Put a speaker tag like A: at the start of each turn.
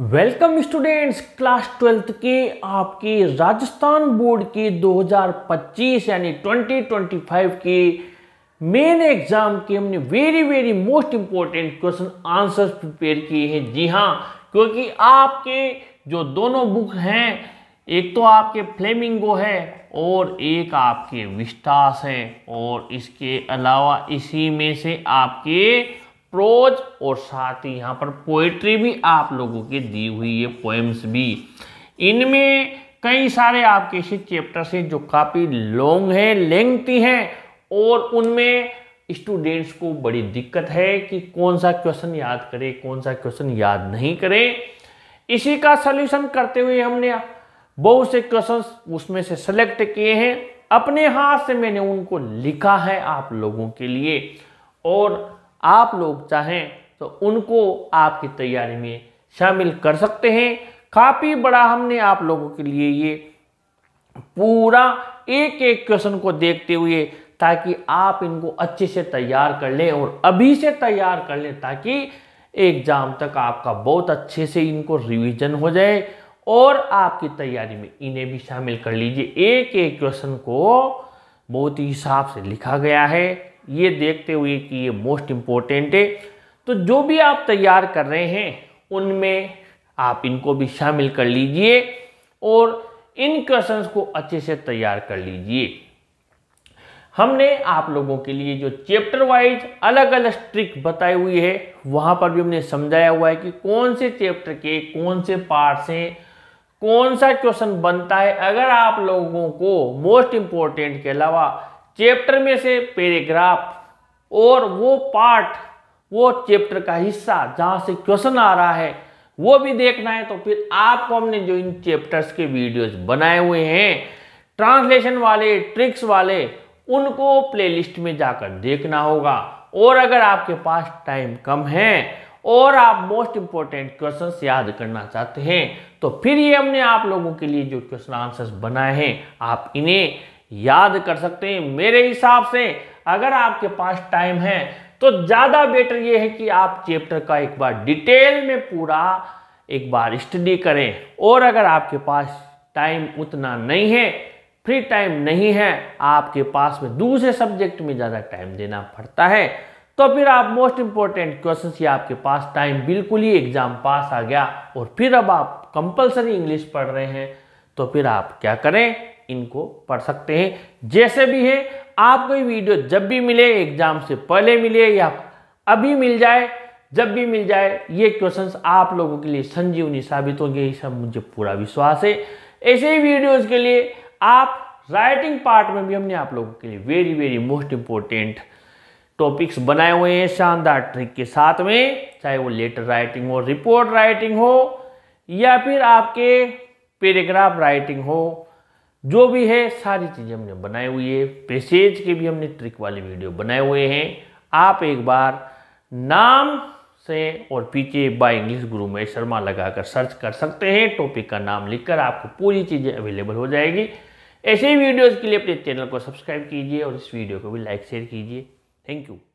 A: welcome students class twelfth के आपके Rajasthan board के 2025 यानी 2025 के मेन एग्जाम के हमने very very most important question answers prepare किए हैं जी हाँ क्योंकि आपके जो दोनों बुक हैं एक तो आपके फ्लेमिंगो है और एक आपके विस्टास है और इसके अलावा इसी में से आपके प्रोज और साथ ही यहाँ पर पोइट्री भी आप लोगों के दी हुई है पोएम्स भी इनमें कई सारे आपके ऐसे चैप्टर्स हैं जो काफ़ी लॉन्ग हैं लेंथी हैं और उनमें स्टूडेंट्स को बड़ी दिक्कत है कि कौन सा क्वेश्चन याद करें कौन सा क्वेश्चन याद नहीं करें इसी का सलूशन करते हुए हमने बहुत से क्वेश्चन उसमें से सेलेक्ट किए हैं अपने हाथ से मैंने उनको लिखा है आप लोगों के लिए और आप लोग चाहें तो उनको आपकी तैयारी में शामिल कर सकते हैं काफ़ी बड़ा हमने आप लोगों के लिए ये पूरा एक एक क्वेश्चन को देखते हुए ताकि आप इनको अच्छे से तैयार कर लें और अभी से तैयार कर लें ताकि एग्ज़ाम तक आपका बहुत अच्छे से इनको रिवीजन हो जाए और आपकी तैयारी में इन्हें भी शामिल कर लीजिए एक एक क्वेश्चन को बहुत ही हिसाब से लिखा गया है ये देखते हुए कि ये मोस्ट इम्पोर्टेंट है तो जो भी आप तैयार कर रहे हैं उनमें आप इनको भी शामिल कर लीजिए और इन क्वेश्चंस को अच्छे से तैयार कर लीजिए हमने आप लोगों के लिए जो चैप्टर वाइज अलग अलग ट्रिक बताई हुई है वहाँ पर भी हमने समझाया हुआ है कि कौन से चैप्टर के कौन से पार्ट से कौन सा क्वेश्चन बनता है अगर आप लोगों को मोस्ट इम्पोर्टेंट के अलावा चैप्टर में से पैराग्राफ और वो पार्ट वो चैप्टर का हिस्सा जहाँ से क्वेश्चन आ रहा है वो भी देखना है तो फिर आपको हमने जो इन चैप्टर्स के वीडियोस बनाए हुए हैं ट्रांसलेशन वाले ट्रिक्स वाले उनको प्लेलिस्ट में जाकर देखना होगा और अगर आपके पास टाइम कम है और आप मोस्ट इम्पोर्टेंट क्वेश्चन याद करना चाहते हैं तो फिर ये हमने आप लोगों के लिए जो क्वेश्चन आंसर्स बनाए हैं आप इन्हें याद कर सकते हैं मेरे हिसाब से अगर आपके पास टाइम है तो ज़्यादा बेटर यह है कि आप चैप्टर का एक बार डिटेल में पूरा एक बार स्टडी करें और अगर आपके पास टाइम उतना नहीं है फ्री टाइम नहीं है आपके पास में दूसरे सब्जेक्ट में ज़्यादा टाइम देना पड़ता है तो फिर आप मोस्ट इंपॉर्टेंट क्वेश्चन या आपके पास टाइम बिल्कुल ही एग्ज़ाम पास आ गया और फिर अब आप कंपलसरी इंग्लिश पढ़ रहे हैं तो फिर आप क्या करें इनको पढ़ सकते हैं जैसे भी है आपको ये वीडियो जब भी मिले एग्जाम से पहले मिले या अभी मिल जाए जब भी मिल जाए ये क्वेश्चंस आप लोगों के लिए संजीवनी साबित होंगे ये सब मुझे पूरा विश्वास है ऐसे ही वीडियोस के लिए आप राइटिंग पार्ट में भी हमने आप लोगों के लिए very very most important topics बनाए हुए हैं शानदार ट्रिक के साथ में चाहे वो लेटर राइटिंग हो रिपोर्ट राइटिंग हो या फिर आपके पैराग्राफ राइटिंग हो जो भी है सारी चीज़ें हमने बनाई हुई है पैसेज के भी हमने ट्रिक वाले वीडियो बनाए हुए हैं आप एक बार नाम से और पीछे बाय इंग्लिश गुरु में शर्मा लगाकर सर्च कर सकते हैं टॉपिक का नाम लिखकर आपको पूरी चीज़ें अवेलेबल हो जाएगी ऐसे ही वीडियोज़ के लिए अपने चैनल को सब्सक्राइब कीजिए और इस वीडियो को भी लाइक शेयर कीजिए थैंक यू